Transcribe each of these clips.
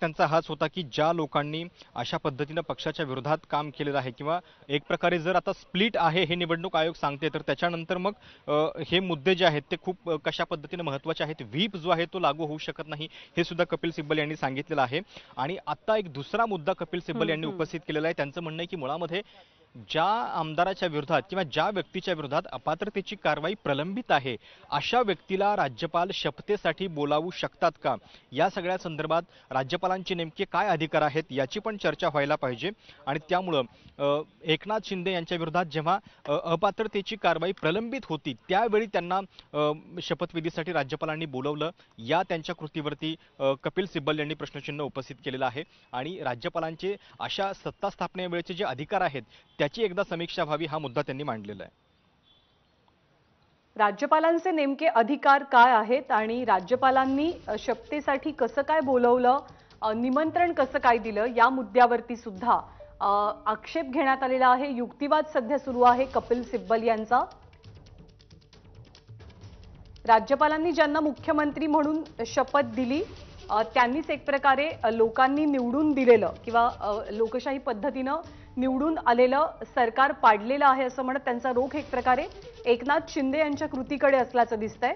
त्यांचा हाच होता की ज्या लोकांनी अशा पद्धतीनं पक्षाच्या विरोधात काम केलेलं आहे किंवा एक प्रकारे जर आता स्प्लिट आहे हे निवडणूक आयोग सांगते तर त्याच्यानंतर मग हे मुद्दे जे आहेत ते खूप कशा पद्धतीने महत्त्वाचे आहेत व्हीप जो आहे तो लागू होऊ शकत नाही हे सुद्धा कपिल सिब्बल यांनी सांगितलेलं आहे आणि आता एक दुसरा मुद्दा कपिल सिब्बल यांनी उपस्थित केलेला आहे त्यांचं म्हणणं आहे की मुळामध्ये ज्या आमदाराच्या विरोधात किंवा ज्या व्यक्तीच्या विरोधात अपात्रतेची कारवाई प्रलंबित आहे अशा व्यक्तीला राज्यपाल शपथेसाठी बोलावू शकतात का या सगळ्या संदर्भात राज्यपालांचे नेमके काय अधिकार आहेत याची पण चर्चा व्हायला पाहिजे आणि त्यामुळं एकनाथ शिंदे यांच्या विरोधात जेव्हा अपात्रतेची कारवाई प्रलंबित होती त्यावेळी त्यांना शपथविधीसाठी राज्यपालांनी बोलवलं या त्यांच्या कृतीवरती कपिल सिब्बल यांनी प्रश्नचिन्ह उपस्थित केलेलं आहे आणि राज्यपालांचे अशा सत्ता स्थापनेवेळेचे जे अधिकार आहेत त्याची एकदा समीक्षा व्हावी हा मुद्दा त्यांनी मांडलेला आहे राज्यपालांचे नेमके अधिकार काय आहेत आणि राज्यपालांनी शपथेसाठी कसं काय बोलवलं निमंत्रण कसं काय दिलं या मुद्द्यावरती सुद्धा आक्षेप घेण्यात आलेला आहे युक्तिवाद सध्या सुरू आहे कपिल सिब्बल यांचा राज्यपालांनी ज्यांना मुख्यमंत्री म्हणून शपथ दिली त्यांनीच एक प्रकारे लोकांनी निवडून दिलेलं किंवा लोकशाही पद्धतीनं निवडून आलेलं सरकार पाडलेलं आहे असं म्हणत त्यांचा रोख एक प्रकारे एकनाथ शिंदे यांच्या कृतीकडे असल्याचं दिसतंय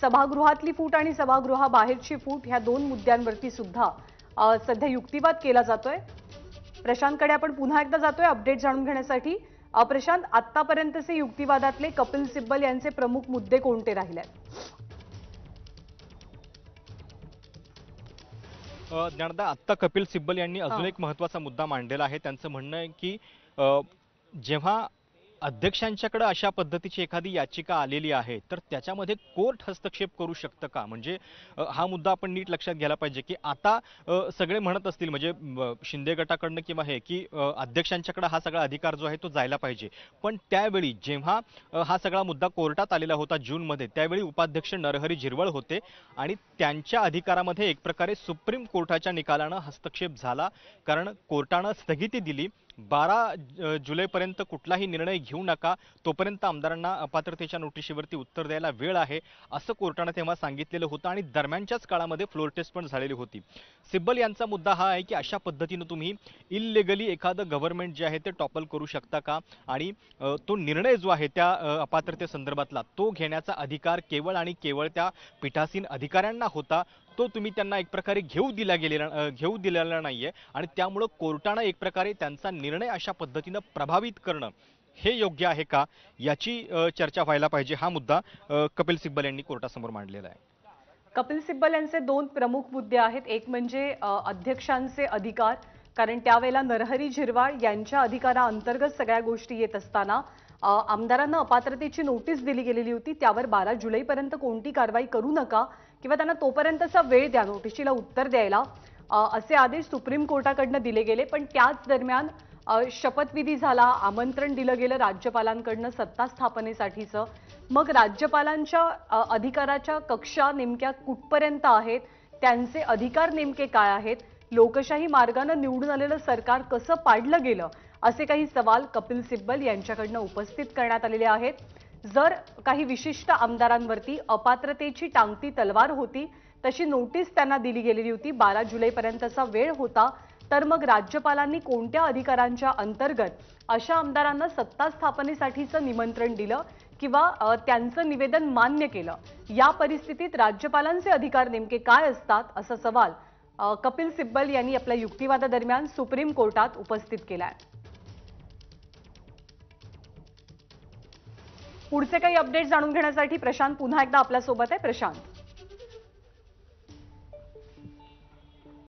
सभागृहातली फूट आणि सभागृहाबाहेरची फूट ह्या दोन मुद्द्यांवरती सुद्धा सध्या युक्तिवाद केला जातोय प्रशांतकडे आपण पुन्हा एकदा जातोय अपडेट जाणून घेण्यासाठी प्रशांत आतापर्यंतचे युक्तिवादातले कपिल सिब्बल यांचे प्रमुख मुद्दे कोणते राहिले ज्ञानदा आत्ता कपिल सिब्बल यांनी अजून एक महत्वाचा मुद्दा मांडलेला आहे त्यांचं म्हणणं आहे की जेव्हा अध्यक्षांच्याकडे अशा पद्धतीची एखादी याचिका आलेली आहे तर त्याच्यामध्ये कोर्ट हस्तक्षेप करू शकतं का म्हणजे हा मुद्दा आपण नीट लक्षात घ्यायला पाहिजे की आता सगळे म्हणत असतील म्हणजे शिंदे गटाकडनं किंवा हे की अध्यक्षांच्याकडे हा सगळा अधिकार जो आहे तो जायला पाहिजे पण त्यावेळी जेव्हा हा सगळा मुद्दा कोर्टात आलेला होता जूनमध्ये त्यावेळी उपाध्यक्ष नरहरी झिरवळ होते आणि त्यांच्या अधिकारामध्ये एक प्रकारे सुप्रीम कोर्टाच्या निकालानं हस्तक्षेप झाला कारण कोर्टानं स्थगिती दिली बारा जुलैपर्यंत कुठलाही निर्णय घेऊ नका तोपर्यंत आमदारांना अपात्रतेच्या नोटिशीवरती उत्तर द्यायला वेळ आहे असं कोर्टानं तेव्हा सांगितलेलं होतं आणि दरम्यानच्याच काळामध्ये फ्लोर टेस्ट पण झालेली होती सिब्बल यांचा मुद्दा हा आहे की अशा पद्धतीनं तुम्ही इलिगली एखादं गव्हर्नमेंट जे आहे ते टॉपल करू शकता का आणि तो निर्णय जो आहे त्या अपात्रतेसंदर्भातला तो घेण्याचा अधिकार केवळ आणि केवळ त्या पीठासीन अधिकाऱ्यांना होता तो तुम्ही त्यांना एक प्रकारे घेऊ दिला गेलेला घेऊ दिलेला नाहीये आणि त्यामुळं कोर्टानं एक प्रकारे त्यांचा निर्णय अशा पद्धतीनं प्रभावित करणं हे योग्य आहे का याची चर्चा व्हायला पाहिजे हा मुद्दा कपिल सिब्बल यांनी कोर्टासमोर मांडलेला आहे कपिल सिब्बल यांचे दोन प्रमुख मुद्दे आहेत एक म्हणजे अध्यक्षांचे अधिकार कारण त्यावेळेला नरहरी झिरवाळ यांच्या अधिकाराअंतर्गत सगळ्या गोष्टी येत असताना आमदारांना अपात्रतेची नोटीस दिली गेलेली होती त्यावर बारा जुलैपर्यंत कोणती कारवाई करू नका किंवा त्यांना तोपर्यंतचा वेळ द्या नोटिशीला उत्तर द्यायला असे आदेश सुप्रीम कोर्टाकडनं दिले गेले पण त्याच दरम्यान शपथविधी झाला आमंत्रण दिलं गेलं राज्यपालांकडनं सत्ता स्थापनेसाठीचं मग राज्यपालांच्या अधिकाराच्या कक्षा नेमक्या कुठपर्यंत आहेत त्यांचे अधिकार नेमके काय आहेत लोकशाही मार्गानं निवडून आलेलं सरकार कसं पाडलं गेलं असे काही सवाल कपिल सिब्बल यांच्याकडनं उपस्थित करण्यात आलेले आहेत जर काही विशिष्ट आमदारांवरती अपात्रतेची टांगती तलवार होती तशी नोटीस त्यांना दिली गेलेली होती बारा जुलैपर्यंतचा वेळ होता तर मग राज्यपालांनी कोणत्या अधिकारांच्या अंतर्गत अशा आमदारांना सत्ता स्थापनेसाठीचं निमंत्रण दिलं किंवा त्यांचं निवेदन मान्य केलं या परिस्थितीत राज्यपालांचे अधिकार नेमके काय असतात असा सवाल कपिल सिब्बल यांनी आपल्या युक्तिवादादरम्यान सुप्रीम कोर्टात उपस्थित केला आहे पुढचे काही अपडेट जाणून घेण्यासाठी प्रशांत पुन्हा एकदा आपल्यासोबत आहे प्रशांत